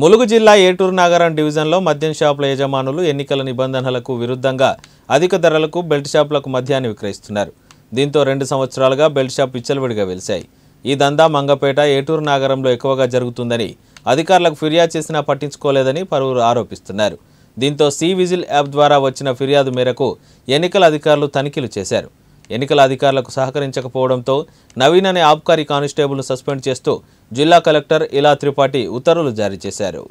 ములుగు జిల్లా ఏటూరు నాగారం డివిజన్లో మద్యం షాపుల యజమానులు ఎన్నికల నిబంధనలకు విరుద్ధంగా అధిక ధరలకు బెల్ట్ షాపులకు మద్యాన్ని విక్రయిస్తున్నారు దీంతో రెండు సంవత్సరాలుగా బెల్ట్ షాప్ విచ్చలవిడిగా వెలిశాయి ఈ దందా మంగపేట ఏటూరు నాగరంలో ఎక్కువగా జరుగుతుందని అధికారులకు ఫిర్యాదు చేసినా పట్టించుకోలేదని పలువురు ఆరోపిస్తున్నారు దీంతో సి విజిల్ యాప్ ద్వారా వచ్చిన ఫిర్యాదు మేరకు ఎన్నికల అధికారులు తనిఖీలు చేశారు ఎన్నికల అధికారులకు సహకరించకపోవడంతో నవీన్ అనే ఆబ్కారీ కానిస్టేబుల్ను సస్పెండ్ చేస్తూ జిల్లా కలెక్టర్ ఇలా త్రిపాఠి ఉత్తర్వులు జారీ చేశారు